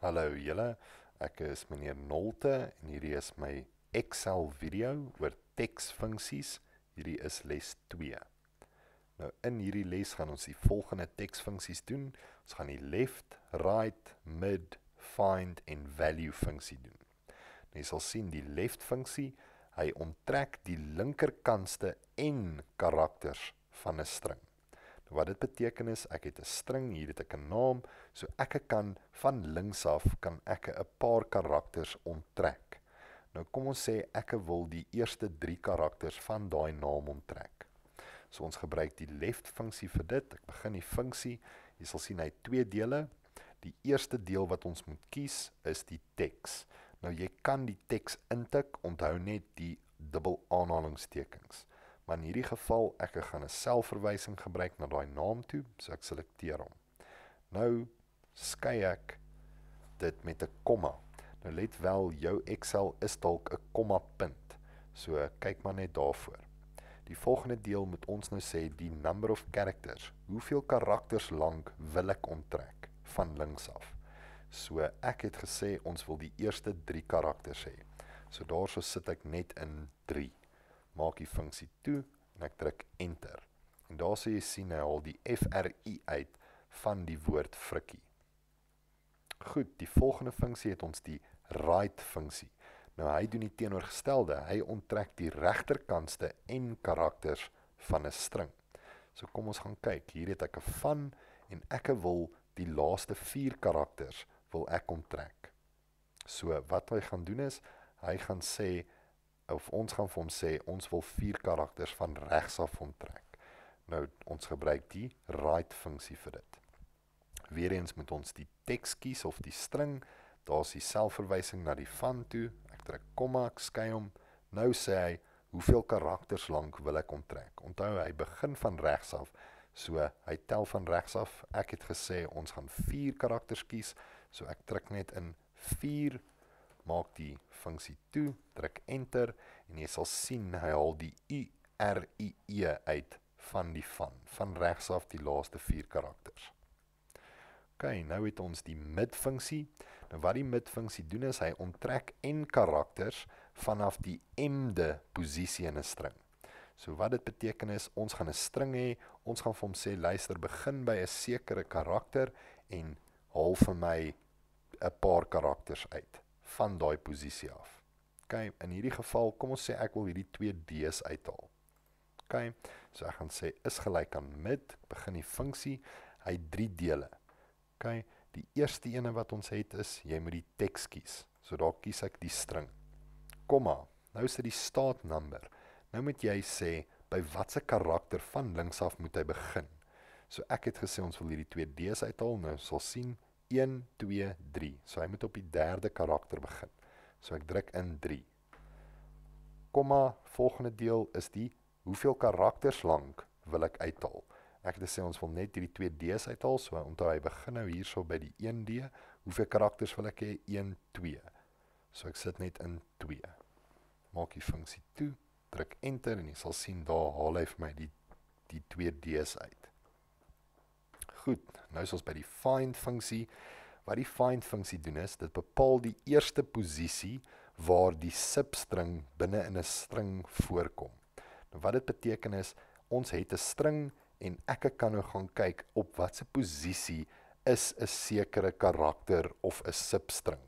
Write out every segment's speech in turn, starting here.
Hallo julle. Ek is meneer Nolte en hierdie is my Excel video oor teksfunksies. Hierdie is les 2. Nou in hierdie les gaan ons die volgende teksfunksies doen. Ons gaan die left, right, mid, find en value funksie doen. Nou, jy sal sien die left funksie, hy onttrek die linkerkantste n karakters van 'n string wat dit beteken is ek het 'n string hier het ek 'n naam so ek kan van links af kan ek 'n paar karakters onttrek nou kom ons sê ek wil die eerste 3 karakters van daai naam onttrek so ons gebruik die left funksie vir dit ek begin die funksie jy sal sien hy het twee dele die eerste deel wat ons moet kies is die teks nou jy kan die teks intik onthou net die dubbel aanhalingstekens Maar in hierdie geval, ek gaan 'n selfverwysing gebruik na daai naam toe, so ek selekteer hom. Nou skei ek dit met 'n komma. Nou let wel, jou Excel is dalk 'n komma punt. So kyk maar net daarvoor. Die volgende deel moet ons nou sê die number of characters. Hoeveel karakters lank wil ek onttrek van links af? So ek het gesê ons wil die eerste 3 karakters hê. So daarso sit ek net in maak die funksie toe en ek druk enter. En daar sê jy sien hy al die FRI uit van die woord frikkie. Goed, die volgende funksie het ons die write funksie. Nou hy doen die teenoorgestelde, hy onttrek die regterkantste en karakters van 'n string. So kom ons gaan kyk. Hier het ek 'n van en ek wil die laaste 4 karakters wil ek onttrek. So wat hy gaan doen is, hy gaan sê of ons gaan vir hom sê ons wil vier karakters van regs af hom trek. Nou ons gebruik die write funksie vir dit. Weereens moet ons die teks kies of die string. Daar's die selfverwysing na die van toe. Ek druk komma, ek skei hom. Nou sê hy, hoeveel karakters lank wil ek onttrek? Onthou hy begin van regs af. So hy tel van regs af. Ek het gesê ons gaan vier karakters kies. So ek druk net in maak die funksie toe, druk enter en jy sal sien hy haal die U R I E uit van die van van regs af die laaste 4 karakters. OK, nou het ons die mid funksie. Nou wat die mid funksie doen is hy onttrek n karakters vanaf die mde posisie in 'n string. So wat dit beteken is ons gaan 'n string hê, ons gaan vir hom sê luister begin by 'n sekere karakter en haal vir my 'n paar karakters uit van daai posisie af. OK, in hierdie geval, kom ons sê ek wil hierdie 2D's uithaal. OK, so ek gaan sê is gelyk aan mid, begin die funksie, hy het drie dele. OK, die eerste ene wat ons het is jy moet die teks kies. So daar kies ek die string. Komma. Nou sit die staat number. Nou moet jy sê by watter karakter van links af moet hy begin. So ek het gesê ons wil hierdie 2D's uithaal, nou sal sien 0 1 1 2 3. So hy moet op die derde karakter begin. So ek druk in 3. Komma volgende deel is die hoeveel karakters lank wil ek uithaal? Ek het gesê ons wil net hierdie 2D's uithaal, so onthou hy begin nou hierso by die 1D. Hoeveel karakters wil ek hê? 1 2. So ek sit net in 2. Maak die funksie toe, druk enter en jy sal sien daar haal hy vir my die die 2D's uit. Goed, nou is ons by die find funksie. Wat die find funksie doen is, dit bepaal die eerste posisie waar die substring binne in 'n string voorkom. Nou wat dit beteken is, ons het 'n string en ek kan nou gaan kyk op watter posisie is 'n sekere karakter of 'n substring.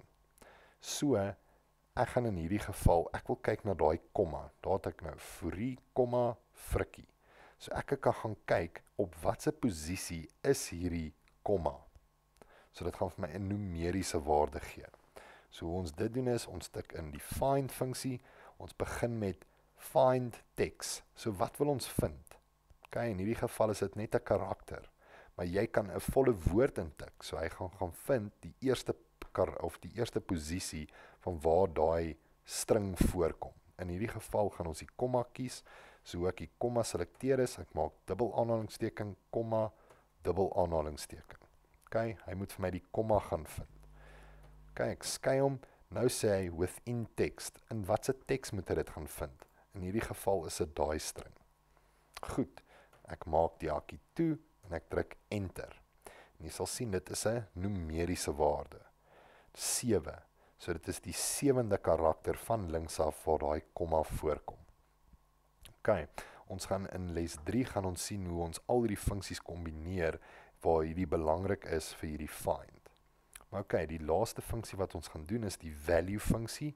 So ek gaan in hierdie geval, ek wil kyk na daai komma. Daar het ek nou forie, komma, frikkie. So ek kan gaan kyk op watter posisie is hierdie komma. So dit gaan vir my 'n numeriese waarde gee. So ons dit doen is ons tik in die find funksie. Ons begin met find text. So wat wil ons vind? OK, in hierdie geval is dit net 'n karakter. Maar jy kan 'n volle woord intik. So hy gaan gaan vind die eerste of die eerste posisie van waar daai string voorkom. In hierdie geval gaan ons die komma kies So ek hier komma selekteer is, ek maak dubbel aanhalingsteken komma dubbel aanhalingsteken. OK, hy moet vir my die komma gaan vind. OK, ek skei hom. Nou sê hy within text. In watter teks moet hy dit gaan vind? In hierdie geval is dit daai string. Goed. Ek maak die hakkie toe en ek druk enter. En jy sal sien dit is 'n numeriese waarde. 7. So dit is die sewende karakter van links af waar daai komma voorkom. OK. Ons gaan in les 3 gaan ons sien hoe ons al hierdie funksies kombineer waar hierdie belangrik is vir hierdie find. Maar OK, die laaste funksie wat ons gaan doen is die value funksie.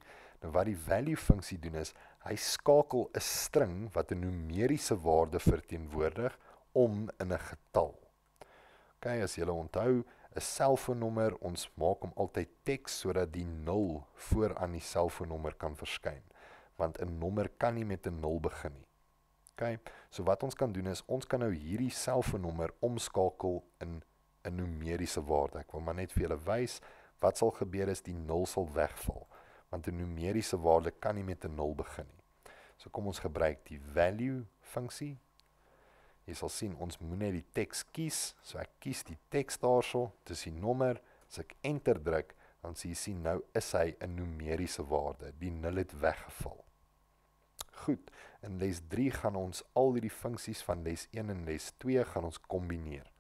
Nou wat die value funksie doen is, hy skakel 'n string wat 'n numeriese waarde verteenwoordig om in 'n getal. OK, as jy onthou 'n selfoonnommer, ons maak hom altyd teks sodat die 0 voor aan die selfoonnommer kan verskyn, want 'n nommer kan nie met 'n 0 begin nie. OK. So wat ons kan doen is ons kan nou hierdie selfoonnommer omskakel in 'n numeriese waarde. Ek wil maar net vir julle wys wat sal gebeur as die 0 sal wegval. Want 'n numeriese waarde kan nie met 'n 0 begin nie. So kom ons gebruik die value funksie. Jy sal sien ons moet net die teks kies. So ek kies die teks daarso, dis die nommer. As ek enter druk, dan sien jy sien nou is hy 'n numeriese waarde. Die 0 het weggeval goed. In les 3 gaan ons al hierdie funksies van les 1 en les 2 gaan ons kombineer.